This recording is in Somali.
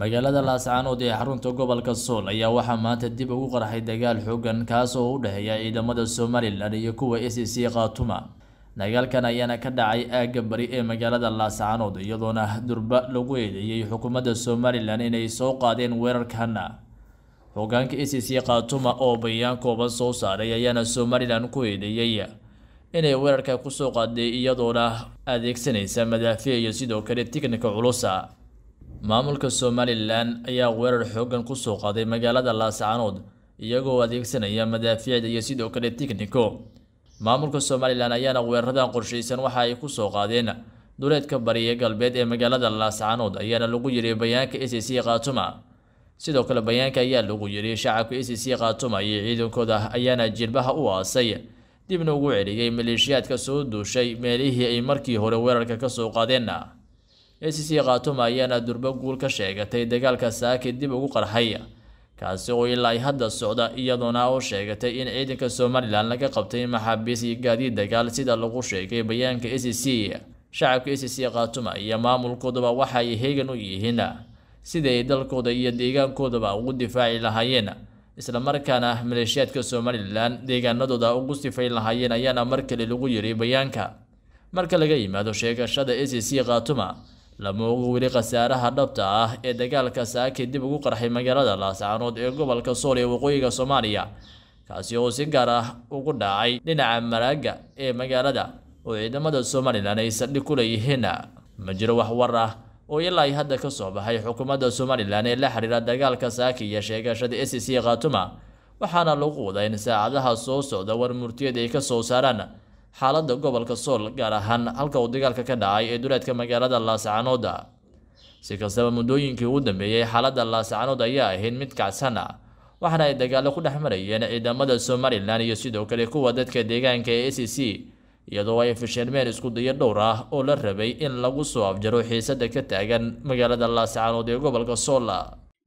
magaalada laascaanood ee xarunta gobolka sool ayaa waxaa maanta dib ugu qarxay dagaal xoogan kaasoo u dhexeeya ciidamada somalilan iyo kuwa a c c khaatuma dagaalkan ayaana ka dhacay aagga bari ee magaalada laascaanood iyadoona durba lagu eedeeyey xukuumadda somalilan inay soo qaadeen weerarkana hogaanka a c khaatuma oo bayaan kooban soo saaray ayaana somalilan ku eedeeyey inay weerarka kusoo qaaday iyadoona adeegsanaysa madaafic iyo sidoo kale tignika culusa maamulka somalilan ayaa weerar xooggan ku soo qaaday magaalada laascanood iyagoo adeegsanaya madaafiicda iyo sidoo kale tikhniko maamulka somalilan ayaana weeraradan qorshaysan waxa ay ku soo qaadeen duleedka bariya galbeed ee magaalada laascanood ayaana lagu yiri bayaanka a c khaatuma sidoo kale bayaanka ayaa lagu yiri shacabka a c khaatuma iyo ciidankooda ayaana jilbaha u aasay dibna ugu celiyay maleeshiyaadka soo duushay meelihii ay markii hore weerarka ka soo qaadeen e c c khatuma ayaana durbo guul ka sheegatay dagaalka saaki dib ugu qarxay kaasi oo ilaa hadda socda iyadoona u sheegatay in ciidanka somalilan laga qabtay maxaabiis iyo gaadiid dagaal sida lagu sheegay bayaanka e c c shacabka e c c khatuma iyo maamulkooduba waxa ay heegan u yihiin sida ay dalkooda iyo deegaankoodaba ugu difaaci lahaayeen islamarkaana maleeshiyaadka somalilan deegaanadooda ugu sifay lahaayeen ayaana mar kale lagu yiri bayaanka marka laga yimaado sheegashada e c c khatuma lama oga weli khasaaraha dhabta ah ee dagaalka saaki dib ugu qarxay magaalada laascaanood ee gobolka sool ee waqooyiga soomaaliya kaasi oo si gaar ah ugu dhacay dhinaca maraaga ee magaalada oo ciidamada somalilan ay saldhig ku leeyihiin ma jiro wax war ah oo ilaa hadda ka soo baxay xukuumadda somalilan ee la xiriira dagaalka saaki iyo sheegashada s c khaatuma waxaana lagu wadaa in saacadaha soo socda war murtiyada ay ka soo saaraan xaaladda gobolka sool gaar ahaan halka uu dagaalka ka dhacay ee duleedka magaalada laasacanoodda si kastaba muddooyinkii ugu dambeeyey xaaladda laasacanood ayaa ahayd mid kacsana waxaana ay dagaallo ku dhex marayeen ciidamada somalilan iyo sidoo kale kuwa dadka deegaanka ee a c e c iyadoo ay fashilmeen iskudayo dhowr ah oo la rabay in lagu soo afjaro xiisada ka taagan magaalada laasacanood ee gobolka sool